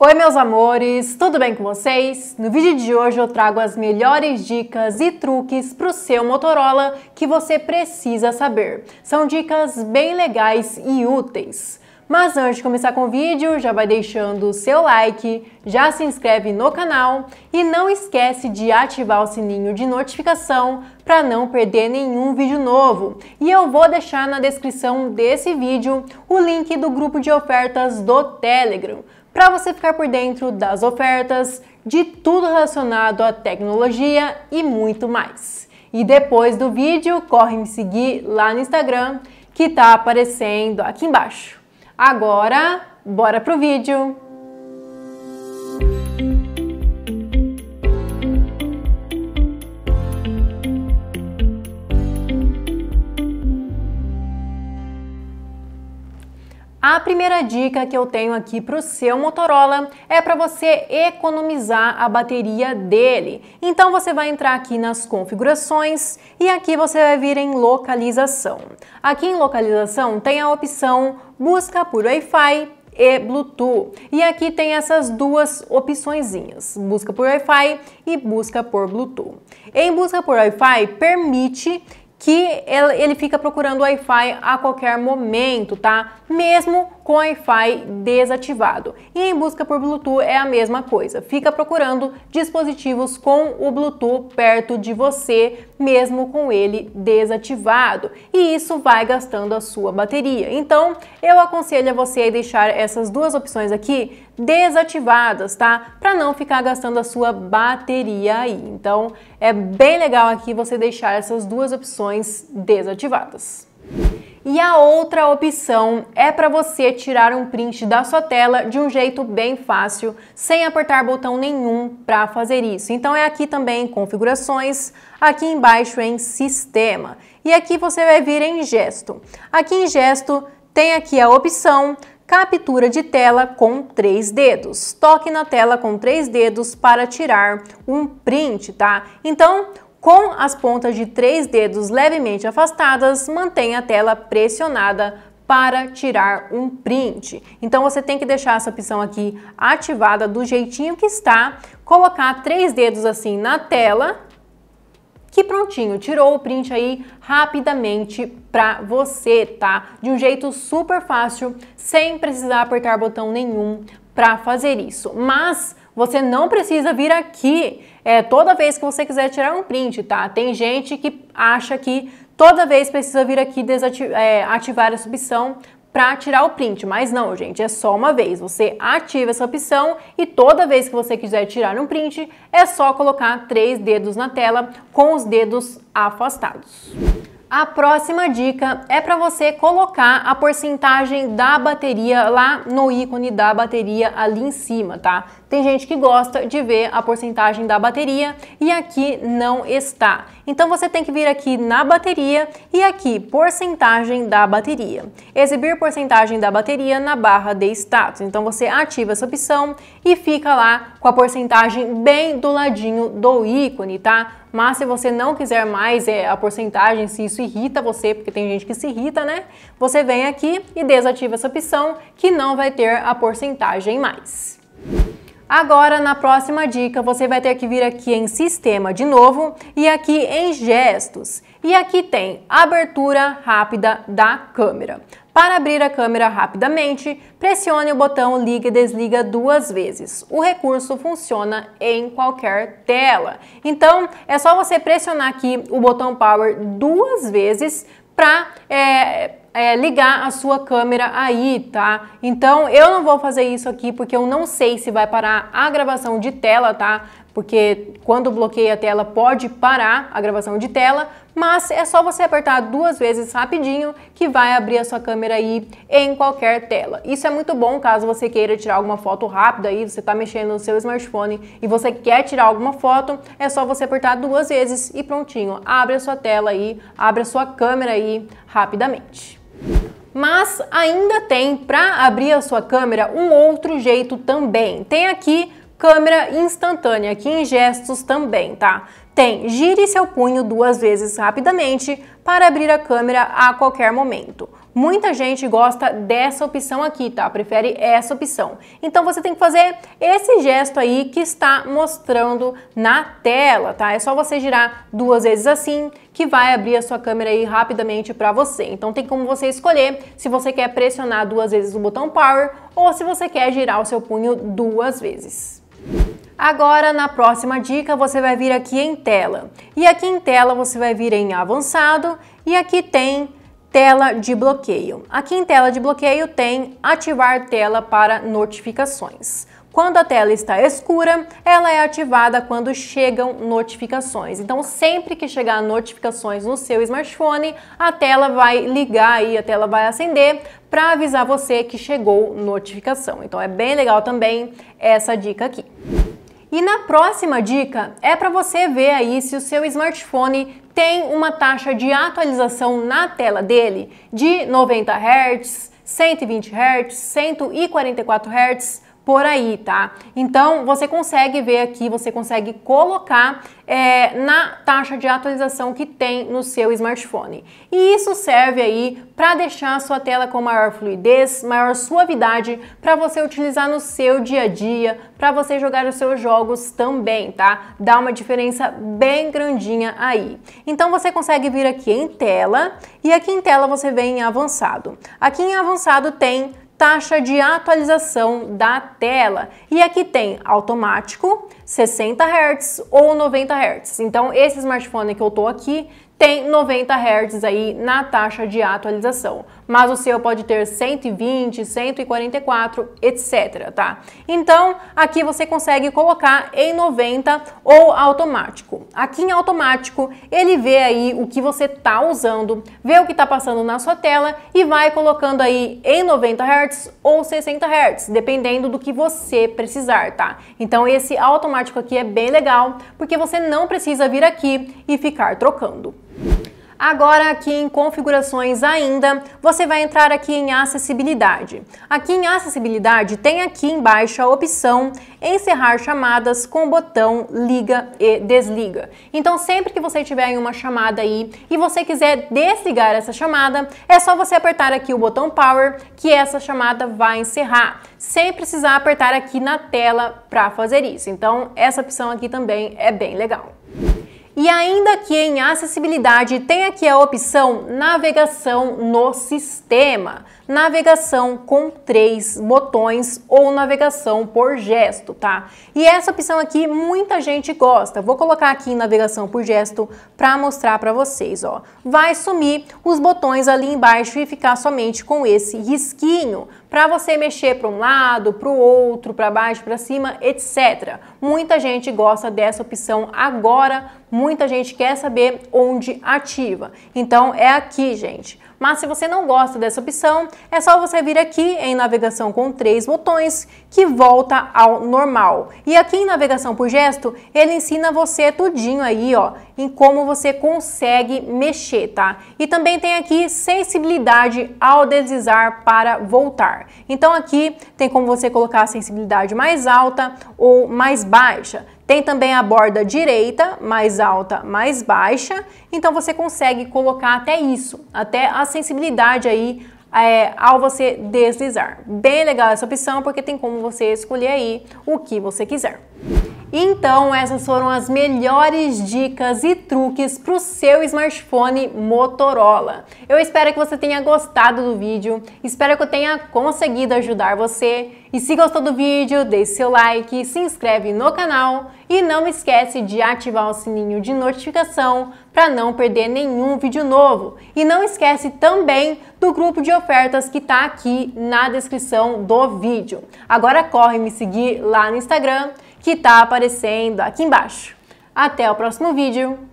Oi meus amores, tudo bem com vocês? No vídeo de hoje eu trago as melhores dicas e truques para o seu Motorola que você precisa saber. São dicas bem legais e úteis. Mas antes de começar com o vídeo, já vai deixando o seu like, já se inscreve no canal e não esquece de ativar o sininho de notificação para não perder nenhum vídeo novo. E eu vou deixar na descrição desse vídeo o link do grupo de ofertas do Telegram para você ficar por dentro das ofertas, de tudo relacionado à tecnologia e muito mais. E depois do vídeo, corre me seguir lá no Instagram, que está aparecendo aqui embaixo. Agora, bora pro vídeo! A primeira dica que eu tenho aqui para o seu Motorola é para você economizar a bateria dele. Então você vai entrar aqui nas configurações e aqui você vai vir em localização. Aqui em localização tem a opção busca por Wi-Fi e Bluetooth. E aqui tem essas duas opções, busca por Wi-Fi e busca por Bluetooth. Em busca por Wi-Fi permite que ele fica procurando Wi-Fi a qualquer momento, tá? Mesmo com Wi-Fi desativado. E em busca por Bluetooth é a mesma coisa. Fica procurando dispositivos com o Bluetooth perto de você, mesmo com ele desativado. E isso vai gastando a sua bateria. Então, eu aconselho a você a deixar essas duas opções aqui desativadas, tá? Para não ficar gastando a sua bateria aí. Então, é bem legal aqui você deixar essas duas opções desativadas. E a outra opção é para você tirar um print da sua tela de um jeito bem fácil, sem apertar botão nenhum para fazer isso. Então é aqui também em configurações, aqui embaixo em sistema. E aqui você vai vir em gesto. Aqui em gesto tem aqui a opção captura de tela com três dedos. Toque na tela com três dedos para tirar um print, tá? Então, com as pontas de três dedos levemente afastadas, mantenha a tela pressionada para tirar um print. Então você tem que deixar essa opção aqui ativada do jeitinho que está, colocar três dedos assim na tela que prontinho, tirou o print aí rapidamente para você, tá? De um jeito super fácil, sem precisar apertar botão nenhum para fazer isso. Mas você não precisa vir aqui é, toda vez que você quiser tirar um print, tá? Tem gente que acha que toda vez precisa vir aqui é, ativar essa opção para tirar o print, mas não, gente, é só uma vez. Você ativa essa opção e toda vez que você quiser tirar um print, é só colocar três dedos na tela com os dedos afastados. A próxima dica é para você colocar a porcentagem da bateria lá no ícone da bateria ali em cima, tá? Tem gente que gosta de ver a porcentagem da bateria e aqui não está. Então você tem que vir aqui na bateria e aqui porcentagem da bateria. Exibir porcentagem da bateria na barra de status. Então você ativa essa opção e fica lá com a porcentagem bem do ladinho do ícone, tá? Mas se você não quiser mais é, a porcentagem, se isso irrita você, porque tem gente que se irrita, né? Você vem aqui e desativa essa opção que não vai ter a porcentagem mais. Agora, na próxima dica, você vai ter que vir aqui em Sistema de novo e aqui em Gestos. E aqui tem Abertura Rápida da Câmera. Para abrir a câmera rapidamente, pressione o botão liga e desliga duas vezes. O recurso funciona em qualquer tela. Então, é só você pressionar aqui o botão Power duas vezes para é, é, ligar a sua câmera aí, tá? Então eu não vou fazer isso aqui porque eu não sei se vai parar a gravação de tela, tá? Porque quando bloqueia a tela pode parar a gravação de tela, mas é só você apertar duas vezes rapidinho que vai abrir a sua câmera aí em qualquer tela. Isso é muito bom caso você queira tirar alguma foto rápida aí, você está mexendo no seu smartphone e você quer tirar alguma foto, é só você apertar duas vezes e prontinho, abre a sua tela aí, abre a sua câmera aí rapidamente mas ainda tem para abrir a sua câmera um outro jeito também. Tem aqui câmera instantânea, aqui em gestos também, tá? Tem gire seu punho duas vezes rapidamente para abrir a câmera a qualquer momento. Muita gente gosta dessa opção aqui, tá? Prefere essa opção. Então você tem que fazer esse gesto aí que está mostrando na tela, tá? É só você girar duas vezes assim que vai abrir a sua câmera aí rapidamente para você. Então tem como você escolher se você quer pressionar duas vezes o botão power ou se você quer girar o seu punho duas vezes. Agora, na próxima dica, você vai vir aqui em tela. E aqui em tela você vai vir em avançado e aqui tem tela de bloqueio. Aqui em tela de bloqueio tem ativar tela para notificações. Quando a tela está escura, ela é ativada quando chegam notificações. Então, sempre que chegar notificações no seu smartphone, a tela vai ligar aí, a tela vai acender para avisar você que chegou notificação. Então, é bem legal também essa dica aqui. E na próxima dica é para você ver aí se o seu smartphone tem uma taxa de atualização na tela dele de 90 Hz, 120 Hz, 144 Hz por aí, tá? Então você consegue ver aqui, você consegue colocar é, na taxa de atualização que tem no seu smartphone. E isso serve aí para deixar a sua tela com maior fluidez, maior suavidade para você utilizar no seu dia a dia, para você jogar os seus jogos também, tá? Dá uma diferença bem grandinha aí. Então você consegue vir aqui em tela e aqui em tela você vem em avançado. Aqui em avançado tem taxa de atualização da tela. E aqui tem automático, 60 Hz ou 90 Hz. Então esse smartphone que eu tô aqui tem 90 Hz aí na taxa de atualização, mas o seu pode ter 120, 144, etc, tá? Então, aqui você consegue colocar em 90 ou automático. Aqui em automático, ele vê aí o que você tá usando, vê o que tá passando na sua tela e vai colocando aí em 90 Hz ou 60 Hz, dependendo do que você precisar, tá? Então, esse automático automático aqui é bem legal, porque você não precisa vir aqui e ficar trocando. Agora aqui em configurações ainda, você vai entrar aqui em acessibilidade. Aqui em acessibilidade tem aqui embaixo a opção encerrar chamadas com o botão liga e desliga. Então sempre que você tiver em uma chamada aí e você quiser desligar essa chamada, é só você apertar aqui o botão power que essa chamada vai encerrar, sem precisar apertar aqui na tela para fazer isso. Então essa opção aqui também é bem legal. E ainda aqui em acessibilidade tem aqui a opção navegação no sistema navegação com três botões ou navegação por gesto, tá? E essa opção aqui muita gente gosta. Vou colocar aqui navegação por gesto para mostrar para vocês, ó. Vai sumir os botões ali embaixo e ficar somente com esse risquinho para você mexer para um lado, para o outro, para baixo, para cima, etc. Muita gente gosta dessa opção agora, muita gente quer saber onde ativa. Então é aqui, gente. Mas se você não gosta dessa opção, é só você vir aqui em navegação com três botões que volta ao normal. E aqui em navegação por gesto, ele ensina você tudinho aí, ó, em como você consegue mexer, tá? E também tem aqui sensibilidade ao deslizar para voltar. Então aqui tem como você colocar a sensibilidade mais alta ou mais baixa. Tem também a borda direita, mais alta, mais baixa. Então você consegue colocar até isso, até a sensibilidade aí é, ao você deslizar. Bem legal essa opção porque tem como você escolher aí o que você quiser. Então, essas foram as melhores dicas e truques para o seu smartphone Motorola. Eu espero que você tenha gostado do vídeo, espero que eu tenha conseguido ajudar você. E se gostou do vídeo, deixe seu like, se inscreve no canal e não esquece de ativar o sininho de notificação para não perder nenhum vídeo novo. E não esquece também do grupo de ofertas que está aqui na descrição do vídeo. Agora corre me seguir lá no Instagram que está aparecendo aqui embaixo. Até o próximo vídeo!